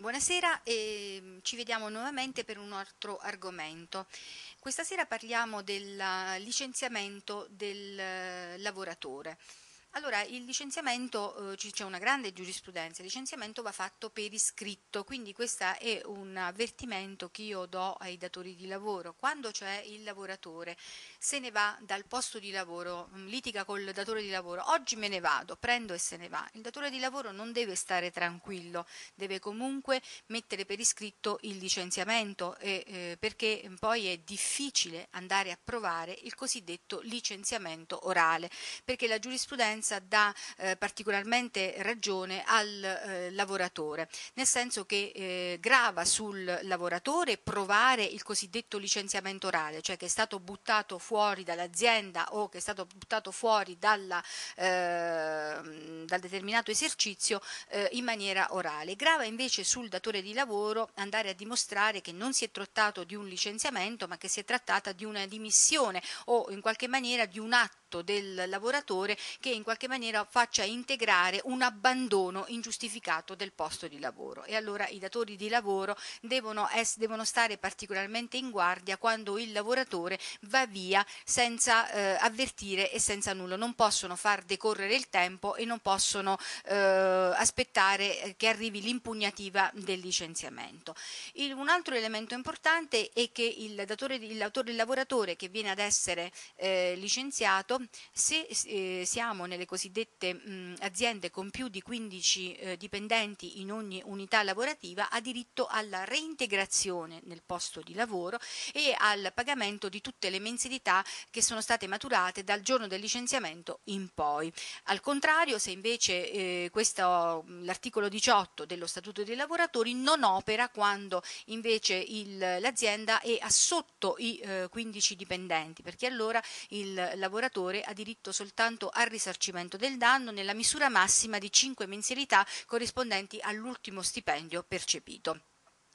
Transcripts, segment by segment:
Buonasera e mm, ci vediamo nuovamente per un altro argomento. Questa sera parliamo del uh, licenziamento del uh, lavoratore. Allora, il licenziamento, eh, c'è una grande giurisprudenza, il licenziamento va fatto per iscritto, quindi questo è un avvertimento che io do ai datori di lavoro. Quando c'è il lavoratore se ne va dal posto di lavoro, mm, litiga col datore di lavoro, oggi me ne vado, prendo e se ne va, il datore di lavoro non deve stare tranquillo, deve comunque mettere per iscritto il licenziamento e, eh, perché poi è difficile andare a provare il cosiddetto licenziamento orale, perché la giurisprudenza conseguenza dà eh, particolarmente ragione al eh, lavoratore, nel senso che eh, grava sul lavoratore provare il cosiddetto licenziamento orale, cioè che è stato buttato fuori dall'azienda o che è stato buttato fuori dalla, ehm, dal determinato esercizio eh, in maniera orale. Grava invece sul datore di lavoro andare a dimostrare che non si è trattato di un licenziamento ma che si è trattata di una dimissione o in qualche maniera di un atto atto del lavoratore che in qualche maniera faccia integrare un abbandono ingiustificato del posto di lavoro. E allora i datori di lavoro devono, es- devono stare particolarmente in guardia quando il lavoratore va via senza eh, avvertire e senza nulla. Non possono far decorrere il tempo e non possono eh, aspettare eh, che arrivi l'impugnativa del licenziamento. Il, un altro elemento importante è che il, datore, il, il lavoratore che viene ad essere eh, licenziato se eh, siamo nelle cosiddette mh, aziende con più di 15 eh, dipendenti in ogni unità lavorativa, ha diritto alla reintegrazione nel posto di lavoro e al pagamento di tutte le mensilità che sono state maturate dal giorno del licenziamento in poi. Al contrario, se invece eh, questo, l'articolo 18 dello Statuto dei lavoratori non opera quando invece il, l'azienda è sotto i 15 eh, dipendenti, perché allora il lavoratore debitore ha diritto soltanto al risarcimento del danno nella misura massima di 5 mensilità corrispondenti all'ultimo stipendio percepito.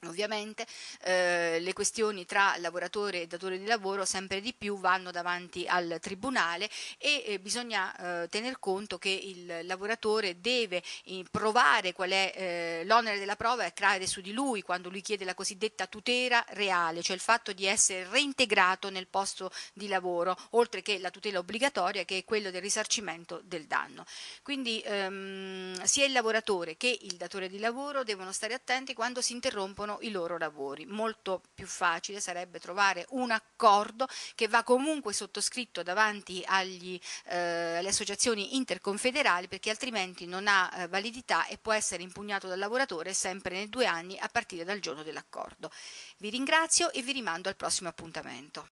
Ovviamente eh, le questioni tra lavoratore e datore di lavoro sempre di più vanno davanti al Tribunale e eh, bisogna eh, tener conto che il lavoratore deve eh, provare qual è eh, l'onere della prova e creare su di lui quando lui chiede la cosiddetta tutela reale, cioè il fatto di essere reintegrato nel posto di lavoro, oltre che la tutela obbligatoria che è quella del risarcimento del danno. Quindi ehm, sia il lavoratore che il datore di lavoro devono stare attenti quando si interrompono i loro lavori. Molto più facile sarebbe trovare un accordo che va comunque sottoscritto davanti agli, eh, alle associazioni interconfederali perché altrimenti non ha eh, validità e può essere impugnato dal lavoratore sempre nei due anni a partire dal giorno dell'accordo. Vi ringrazio e vi rimando al prossimo appuntamento.